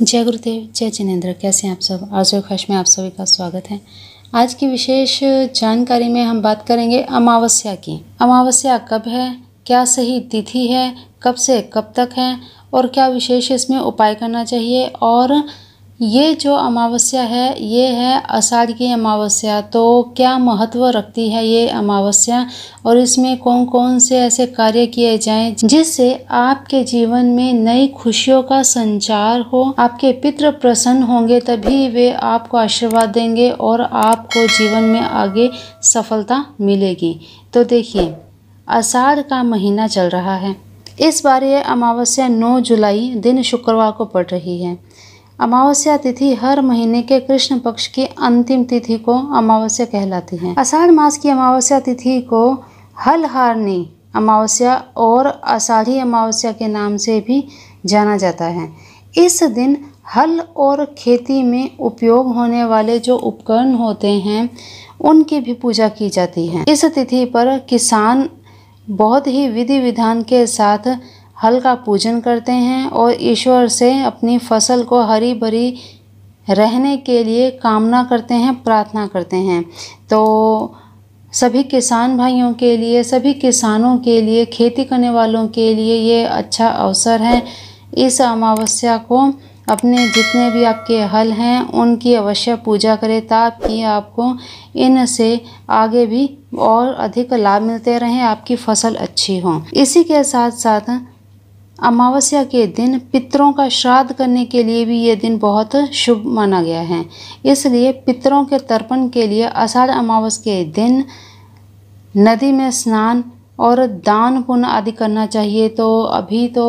जय गुरुदेव जय जिनेन्द्र कैसे हैं आप सब आरजो खश में आप सभी का स्वागत है आज की विशेष जानकारी में हम बात करेंगे अमावस्या की अमावस्या कब है क्या सही तिथि है कब से कब तक है और क्या विशेष इसमें उपाय करना चाहिए और ये जो अमावस्या है ये है आषाढ़ की अमावस्या तो क्या महत्व रखती है ये अमावस्या और इसमें कौन कौन से ऐसे कार्य किए जाएं जिससे आपके जीवन में नई खुशियों का संचार हो आपके पितृ प्रसन्न होंगे तभी वे आपको आशीर्वाद देंगे और आपको जीवन में आगे सफलता मिलेगी तो देखिए आषाढ़ का महीना चल रहा है इस बार ये अमावस्या 9 जुलाई दिन शुक्रवार को पड़ रही है अमावस्या तिथि हर महीने के कृष्ण पक्ष की अंतिम तिथि को अमावस्या कहलाती है आषाढ़ मास की अमावस्या तिथि को हल हारनी अमावस्या और आषाढ़ी अमावस्या के नाम से भी जाना जाता है इस दिन हल और खेती में उपयोग होने वाले जो उपकरण होते हैं उनकी भी पूजा की जाती है इस तिथि पर किसान बहुत ही विधि विधान के साथ हल का पूजन करते हैं और ईश्वर से अपनी फसल को हरी भरी रहने के लिए कामना करते हैं प्रार्थना करते हैं तो सभी किसान भाइयों के लिए सभी किसानों के लिए खेती करने वालों के लिए ये अच्छा अवसर है इस अमावस्या को अपने जितने भी आपके हल हैं उनकी अवश्य पूजा करें ताकि आपको इनसे आगे भी और अधिक लाभ मिलते रहें आपकी फसल अच्छी हो इसी के साथ साथ अमावस्या के दिन पितरों का श्राद्ध करने के लिए भी ये दिन बहुत शुभ माना गया है इसलिए पितरों के तर्पण के लिए आषाढ़ अमावस के दिन नदी में स्नान और दान पुण्य आदि करना चाहिए तो अभी तो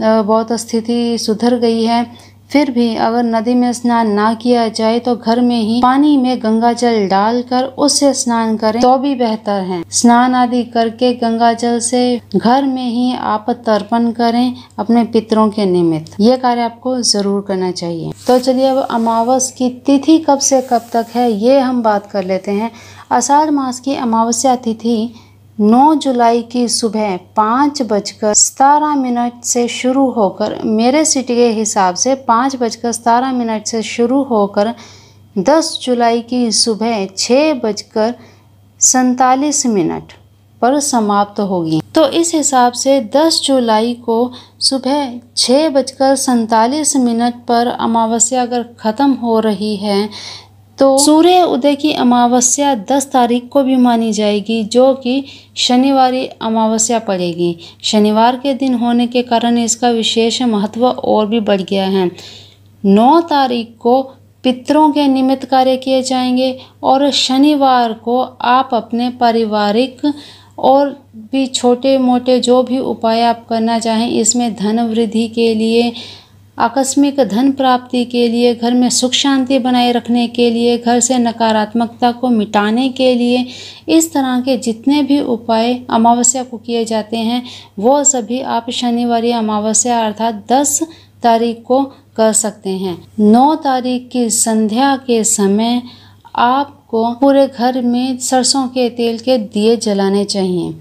बहुत स्थिति सुधर गई है फिर भी अगर नदी में स्नान ना किया जाए तो घर में ही पानी में गंगा जल डाल कर उससे स्नान करें तो भी बेहतर है स्नान आदि करके गंगा जल से घर में ही आप तर्पण करें अपने पितरों के निमित्त ये कार्य आपको जरूर करना चाहिए तो चलिए अब अमावस की तिथि कब से कब तक है ये हम बात कर लेते हैं आषाढ़ मास की अमावस्या तिथि 9 जुलाई की सुबह पाँच बजकर सतारह मिनट से शुरू होकर मेरे सिटी के हिसाब से पाँच बजकर सतारह मिनट से शुरू होकर 10 जुलाई की सुबह छः बजकर सैतालीस मिनट पर समाप्त होगी तो इस हिसाब से 10 जुलाई को सुबह छः बजकर सैतालीस मिनट पर अमावस्या अगर ख़त्म हो रही है तो सूर्य उदय की अमावस्या दस तारीख को भी मानी जाएगी जो कि शनिवार अमावस्या पड़ेगी शनिवार के दिन होने के कारण इसका विशेष महत्व और भी बढ़ गया है नौ तारीख को पितरों के निमित्त कार्य किए जाएंगे और शनिवार को आप अपने पारिवारिक और भी छोटे मोटे जो भी उपाय आप करना चाहें इसमें धन वृद्धि के लिए आकस्मिक धन प्राप्ति के लिए घर में सुख शांति बनाए रखने के लिए घर से नकारात्मकता को मिटाने के लिए इस तरह के जितने भी उपाय अमावस्या को किए जाते हैं वो सभी आप शनिवार अमावस्या अर्थात दस तारीख को कर सकते हैं नौ तारीख की संध्या के समय आपको पूरे घर में सरसों के तेल के दिए जलाने चाहिए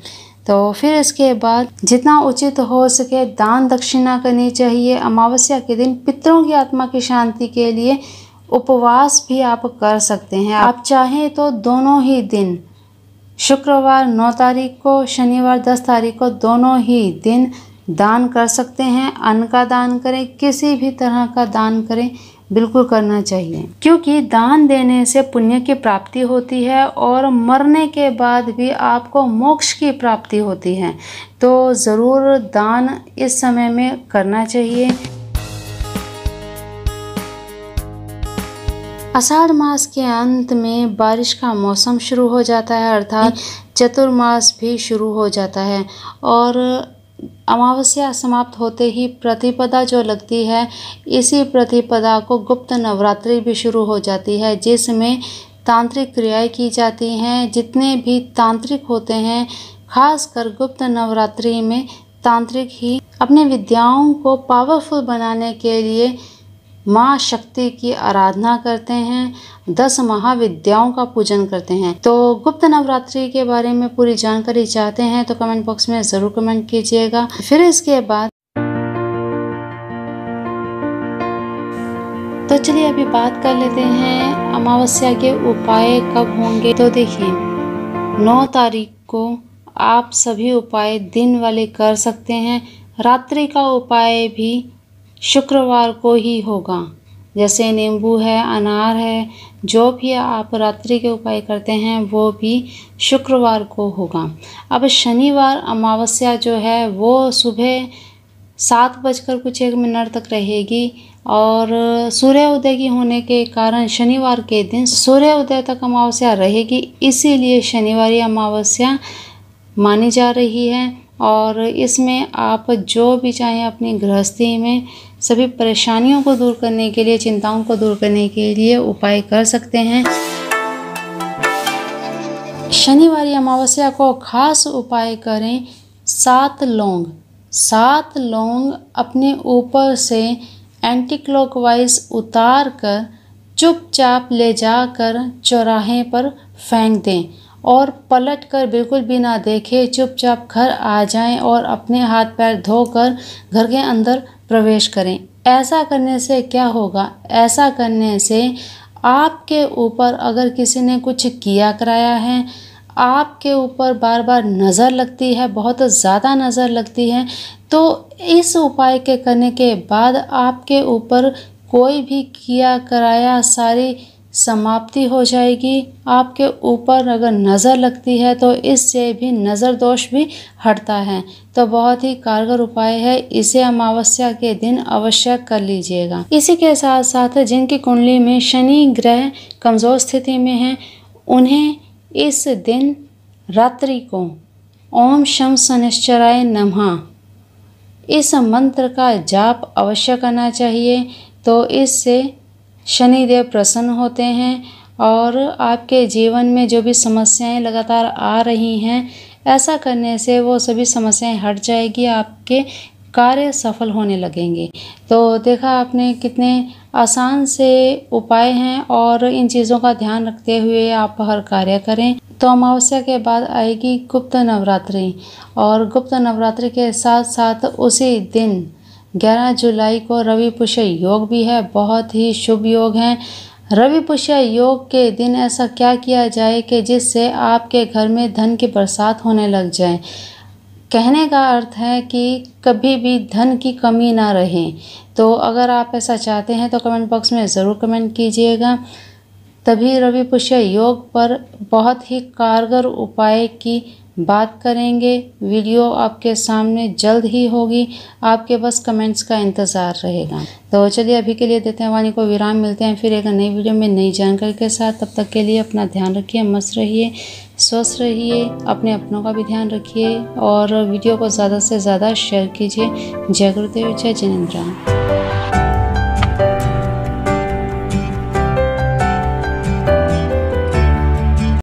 तो फिर इसके बाद जितना उचित हो सके दान दक्षिणा करनी चाहिए अमावस्या के दिन पितरों की आत्मा की शांति के लिए उपवास भी आप कर सकते हैं आप चाहें तो दोनों ही दिन शुक्रवार 9 तारीख को शनिवार 10 तारीख को दोनों ही दिन दान कर सकते हैं अन्न का दान करें किसी भी तरह का दान करें बिल्कुल करना चाहिए क्योंकि दान देने से पुण्य की प्राप्ति होती है और मरने के बाद भी आपको मोक्ष की प्राप्ति होती है तो ज़रूर दान इस समय में करना चाहिए आषाढ़ मास के अंत में बारिश का मौसम शुरू हो जाता है अर्थात चतुर्मास भी शुरू हो जाता है और अमावस्या समाप्त होते ही प्रतिपदा जो लगती है इसी प्रतिपदा को गुप्त नवरात्रि भी शुरू हो जाती है जिसमें तांत्रिक क्रियाएं की जाती हैं जितने भी तांत्रिक होते हैं खासकर गुप्त नवरात्रि में तांत्रिक ही अपने विद्याओं को पावरफुल बनाने के लिए माँ शक्ति की आराधना करते हैं दस महाविद्याओं का पूजन करते हैं तो गुप्त नवरात्रि के बारे में पूरी जानकारी चाहते हैं तो कमेंट बॉक्स में ज़रूर कमेंट कीजिएगा फिर इसके बाद तो चलिए अभी बात कर लेते हैं अमावस्या के उपाय कब होंगे तो देखिए नौ तारीख को आप सभी उपाय दिन वाले कर सकते हैं रात्रि का उपाय भी शुक्रवार को ही होगा जैसे नींबू है अनार है जो भी आप रात्रि के उपाय करते हैं वो भी शुक्रवार को होगा अब शनिवार अमावस्या जो है वो सुबह सात बजकर कुछ एक मिनट तक रहेगी और सूर्योदय की होने के कारण शनिवार के दिन सूर्योदय तक अमावस्या रहेगी इसीलिए शनिवार अमावस्या मानी जा रही है और इसमें आप जो भी चाहें अपनी गृहस्थी में सभी परेशानियों को दूर करने के लिए चिंताओं को दूर करने के लिए उपाय कर सकते हैं शनिवार अमावस्या को खास उपाय करें सात लौंग सात लौंग अपने ऊपर से एंटी क्लॉकवाइज उतार कर चुपचाप ले जाकर चौराहे पर फेंक दें और पलट कर बिल्कुल भी ना देखे चुपचाप घर आ जाएं और अपने हाथ पैर धोकर घर के अंदर प्रवेश करें ऐसा करने से क्या होगा ऐसा करने से आपके ऊपर अगर किसी ने कुछ किया कराया है आपके ऊपर बार बार नज़र लगती है बहुत ज़्यादा नज़र लगती है तो इस उपाय के करने के बाद आपके ऊपर कोई भी किया कराया सारी समाप्ति हो जाएगी आपके ऊपर अगर नज़र लगती है तो इससे भी नज़र दोष भी हटता है तो बहुत ही कारगर उपाय है इसे अमावस्या के दिन अवश्य कर लीजिएगा इसी के साथ साथ जिनकी कुंडली में शनि ग्रह कमज़ोर स्थिति में है उन्हें इस दिन रात्रि को ओम शम शनिश्चराय नमः इस मंत्र का जाप अवश्य करना चाहिए तो इससे शनिदेव प्रसन्न होते हैं और आपके जीवन में जो भी समस्याएं लगातार आ रही हैं ऐसा करने से वो सभी समस्याएं हट जाएगी आपके कार्य सफल होने लगेंगे तो देखा आपने कितने आसान से उपाय हैं और इन चीज़ों का ध्यान रखते हुए आप हर कार्य करें तो अमावस्या के बाद आएगी गुप्त नवरात्रि और गुप्त नवरात्रि के साथ साथ उसी दिन ग्यारह जुलाई को रवि पुष्य योग भी है बहुत ही शुभ योग हैं रवि पुष्य योग के दिन ऐसा क्या किया जाए कि जिससे आपके घर में धन की बरसात होने लग जाए कहने का अर्थ है कि कभी भी धन की कमी ना रहे तो अगर आप ऐसा चाहते हैं तो कमेंट बॉक्स में ज़रूर कमेंट कीजिएगा तभी रवि पुष्य योग पर बहुत ही कारगर उपाय की बात करेंगे वीडियो आपके सामने जल्द ही होगी आपके बस कमेंट्स का इंतज़ार रहेगा तो चलिए अभी के लिए देते हैं वाणी को विराम मिलते हैं फिर एक नई वीडियो में नई जानकारी के साथ तब तक के लिए अपना ध्यान रखिए मस्त रहिए स्वस्थ रहिए अपने अपनों का भी ध्यान रखिए और वीडियो को ज़्यादा से ज़्यादा शेयर कीजिए जय गुरुदेव जय जिनेन्द्र